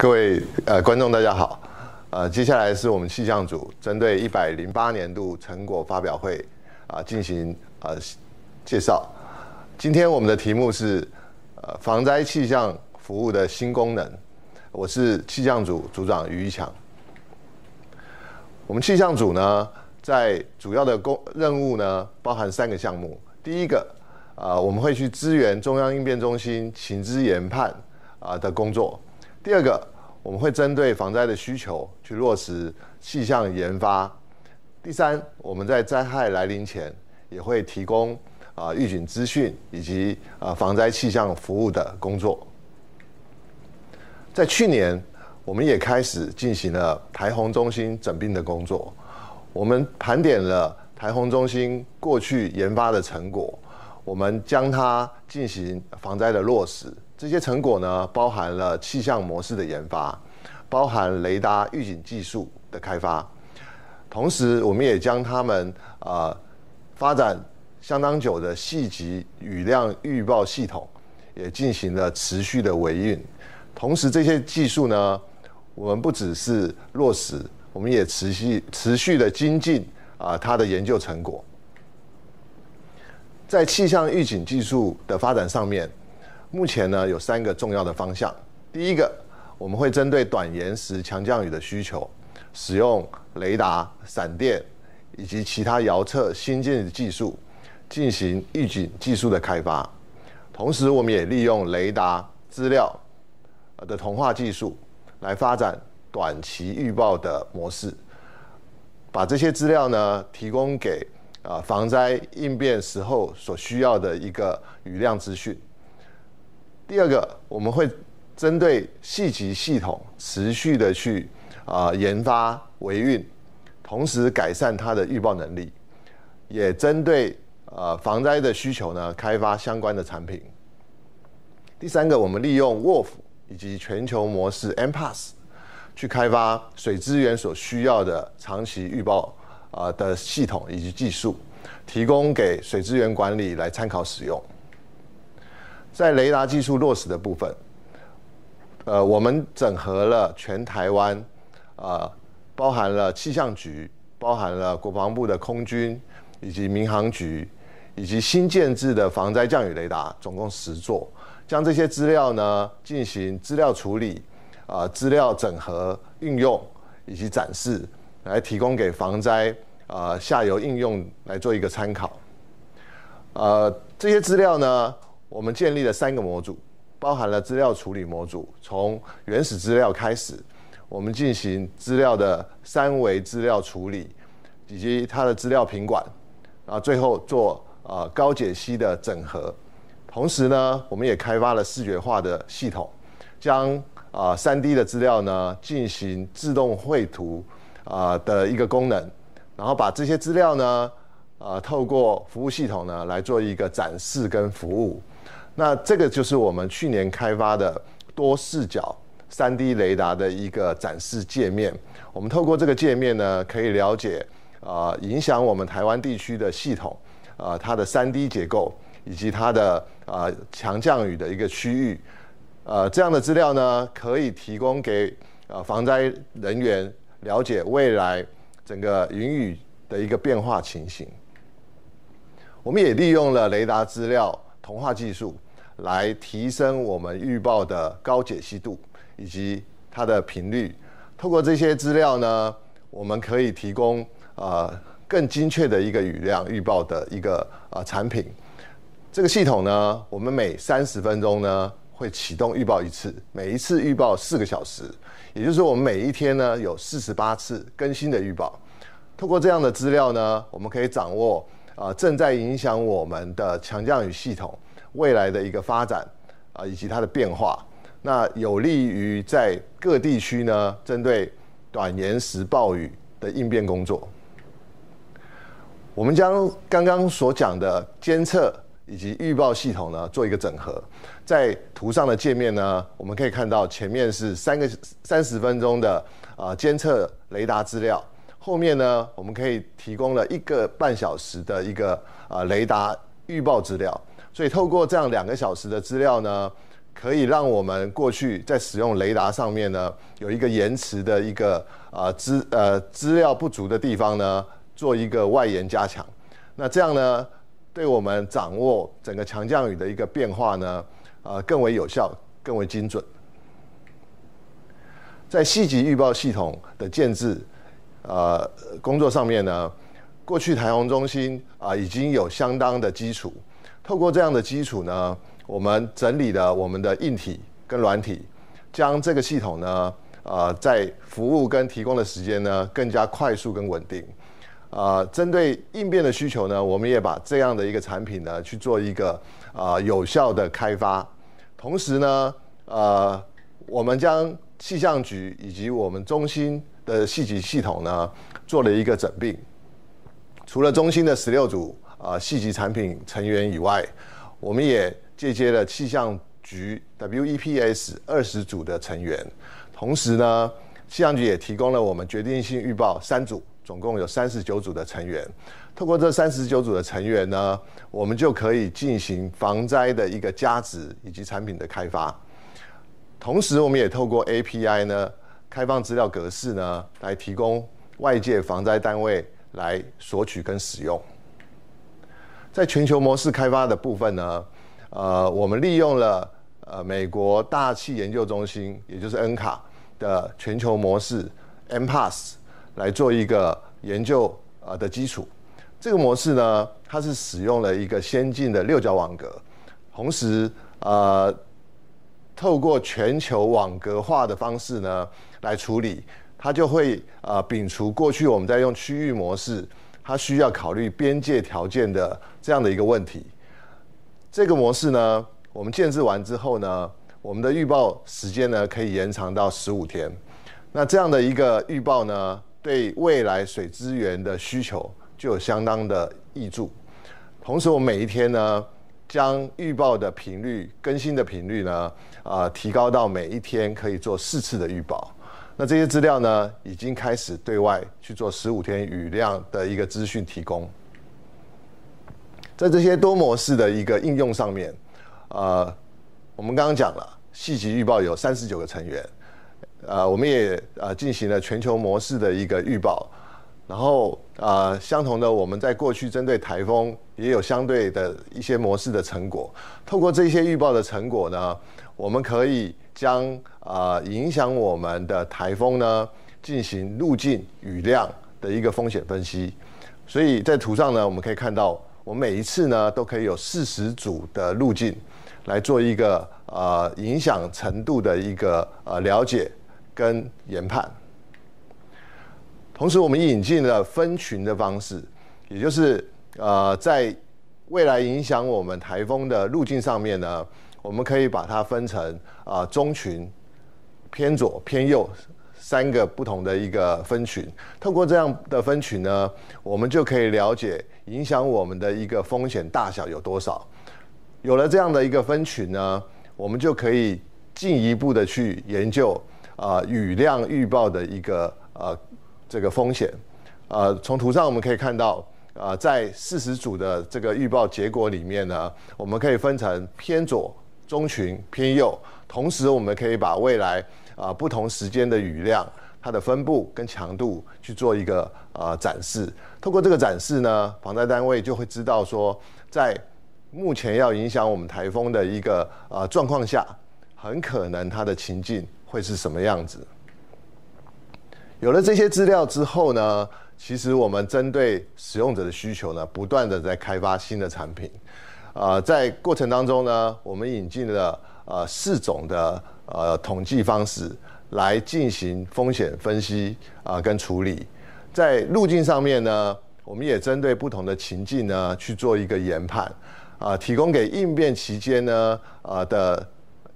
各位呃观众大家好，呃接下来是我们气象组针对一百零八年度成果发表会啊进行呃介绍，今天我们的题目是呃防灾气象服务的新功能，我是气象组组长一强，我们气象组呢在主要的工任务呢包含三个项目，第一个啊我们会去支援中央应变中心情知研判啊的工作。第二个，我们会针对防灾的需求去落实气象研发。第三，我们在灾害来临前也会提供啊预警资讯以及啊防灾气象服务的工作。在去年，我们也开始进行了台洪中心整病的工作。我们盘点了台洪中心过去研发的成果，我们将它进行防灾的落实。这些成果呢，包含了气象模式的研发，包含雷达预警技术的开发，同时，我们也将他们啊发展相当久的细级雨量预报系统也进行了持续的维运。同时，这些技术呢，我们不只是落实，我们也持续持续的精进啊，它的研究成果，在气象预警技术的发展上面。目前呢，有三个重要的方向。第一个，我们会针对短延时强降雨的需求，使用雷达、闪电以及其他遥测新进的技术进行预警技术的开发。同时，我们也利用雷达资料的同化技术来发展短期预报的模式，把这些资料呢提供给啊防灾应变时候所需要的一个雨量资讯。第二个，我们会针对细级系统持续的去啊研发维运，同时改善它的预报能力，也针对呃防灾的需求呢，开发相关的产品。第三个，我们利用 w o l f 以及全球模式 MPS 去开发水资源所需要的长期预报啊的系统以及技术，提供给水资源管理来参考使用。在雷达技术落实的部分，呃，我们整合了全台湾，啊，包含了气象局、包含了国防部的空军以及民航局，以及新建制的防灾降雨雷达，总共十座，将这些资料呢进行资料处理，啊，资料整合、运用以及展示，来提供给防灾啊下游应用来做一个参考，呃，这些资料呢。我们建立了三个模组，包含了资料处理模组，从原始资料开始，我们进行资料的三维资料处理，以及它的资料评管，然后最后做呃高解析的整合。同时呢，我们也开发了视觉化的系统，将啊三 D 的资料呢进行自动绘图啊的一个功能，然后把这些资料呢呃透过服务系统呢来做一个展示跟服务。那这个就是我们去年开发的多视角三 D 雷达的一个展示界面。我们透过这个界面呢，可以了解啊影响我们台湾地区的系统啊它的三 D 结构以及它的啊强降雨的一个区域。呃，这样的资料呢，可以提供给啊防灾人员了解未来整个云雨的一个变化情形。我们也利用了雷达资料。同化技术来提升我们预报的高解析度以及它的频率。透过这些资料呢，我们可以提供呃更精确的一个雨量预报的一个呃产品。这个系统呢，我们每三十分钟呢会启动预报一次，每一次预报四个小时，也就是我们每一天呢有四十八次更新的预报。透过这样的资料呢，我们可以掌握啊正在影响我们的强降雨系统。未来的一个发展啊，以及它的变化，那有利于在各地区呢，针对短延时暴雨的应变工作。我们将刚刚所讲的监测以及预报系统呢，做一个整合。在图上的界面呢，我们可以看到前面是三个三十分钟的啊监测雷达资料，后面呢，我们可以提供了一个半小时的一个啊雷达预报资料。所以透过这样两个小时的资料呢，可以让我们过去在使用雷达上面呢，有一个延迟的一个啊资呃资料不足的地方呢，做一个外延加强。那这样呢，对我们掌握整个强降雨的一个变化呢，呃，更为有效，更为精准。在细级预报系统的建制，啊工作上面呢，过去台洪中心啊已经有相当的基础。透过这样的基础呢，我们整理了我们的硬体跟软体，将这个系统呢，呃，在服务跟提供的时间呢，更加快速跟稳定。啊，针对应变的需求呢，我们也把这样的一个产品呢，去做一个啊有效的开发。同时呢，呃，我们将气象局以及我们中心的系级系统呢，做了一个整并。除了中心的十六组。啊，系级产品成员以外，我们也借接了气象局 WEPs 二十组的成员。同时呢，气象局也提供了我们决定性预报三组，总共有三十九组的成员。透过这三十九组的成员呢，我们就可以进行防灾的一个加值以及产品的开发。同时，我们也透过 API 呢，开放资料格式呢，来提供外界防灾单位来索取跟使用。在全球模式开发的部分呢，呃，我们利用了呃美国大气研究中心，也就是 N 卡的全球模式 Mpass 来做一个研究啊的基础。这个模式呢，它是使用了一个先进的六角网格，同时呃透过全球网格化的方式呢来处理，它就会啊摒除过去我们在用区域模式。它需要考虑边界条件的这样的一个问题。这个模式呢，我们建制完之后呢，我们的预报时间呢可以延长到十五天。那这样的一个预报呢，对未来水资源的需求就有相当的益助。同时，我们每一天呢，将预报的频率、更新的频率呢，啊，提高到每一天可以做四次的预报。那这些资料呢，已经开始对外去做十五天雨量的一个资讯提供，在这些多模式的一个应用上面，呃，我们刚刚讲了，细级预报有三十九个成员，呃，我们也呃进行了全球模式的一个预报。然后，呃，相同的，我们在过去针对台风也有相对的一些模式的成果。透过这些预报的成果呢，我们可以将呃影响我们的台风呢进行路径、雨量的一个风险分析。所以在图上呢，我们可以看到，我每一次呢都可以有四十组的路径来做一个呃影响程度的一个呃了解跟研判。同时，我们引进了分群的方式，也就是呃，在未来影响我们台风的路径上面呢，我们可以把它分成啊中群、偏左、偏右三个不同的一个分群。透过这样的分群呢，我们就可以了解影响我们的一个风险大小有多少。有了这样的一个分群呢，我们就可以进一步的去研究啊雨量预报的一个呃。这个风险，呃，从图上我们可以看到，呃，在四十组的这个预报结果里面呢，我们可以分成偏左、中群、偏右。同时，我们可以把未来啊不同时间的雨量、它的分布跟强度去做一个啊展示。透过这个展示呢，防灾单位就会知道说，在目前要影响我们台风的一个啊状况下，很可能它的情境会是什么样子。有了这些资料之后呢，其实我们针对使用者的需求呢，不断的在开发新的产品。啊，在过程当中呢，我们引进了呃四种的呃统计方式来进行风险分析啊跟处理。在路径上面呢，我们也针对不同的情境呢去做一个研判啊，提供给应变期间呢啊的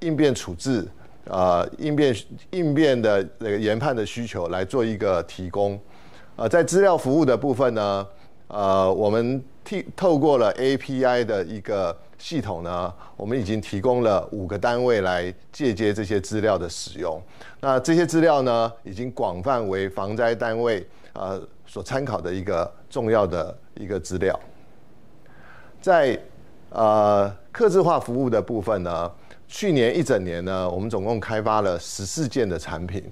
应变处置。呃，应变应变的那个研判的需求来做一个提供。呃，在资料服务的部分呢，呃，我们透透过了 API 的一个系统呢，我们已经提供了五个单位来借接这些资料的使用。那这些资料呢，已经广泛为防灾单位啊所参考的一个重要的一个资料。在呃，客制化服务的部分呢。去年一整年呢，我们总共开发了十四件的产品，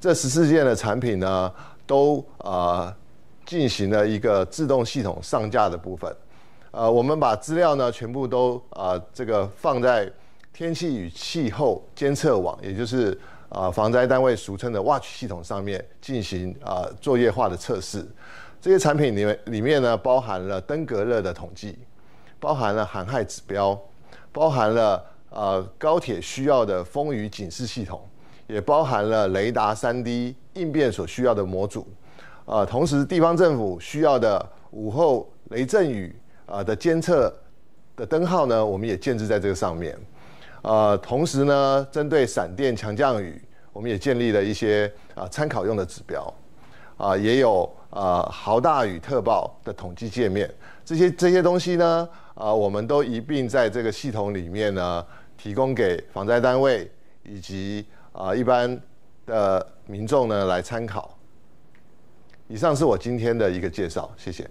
这十四件的产品呢，都呃进行了一个自动系统上架的部分，呃，我们把资料呢全部都啊这个放在天气与气候监测网，也就是呃防灾单位俗称的 Watch 系统上面进行啊作业化的测试。这些产品里面里面呢包含了登革热的统计，包含了含害指标，包含了。呃，高铁需要的风雨警示系统，也包含了雷达、三 D 应变所需要的模组。呃，同时地方政府需要的午后雷阵雨啊的监测的灯号呢，我们也建置在这个上面。呃，同时呢，针对闪电强降雨，我们也建立了一些啊参考用的指标。啊，也有呃，豪大雨特报的统计界面，这些这些东西呢，啊，我们都一并在这个系统里面呢。提供给防灾单位以及啊一般的民众呢来参考。以上是我今天的一个介绍，谢谢。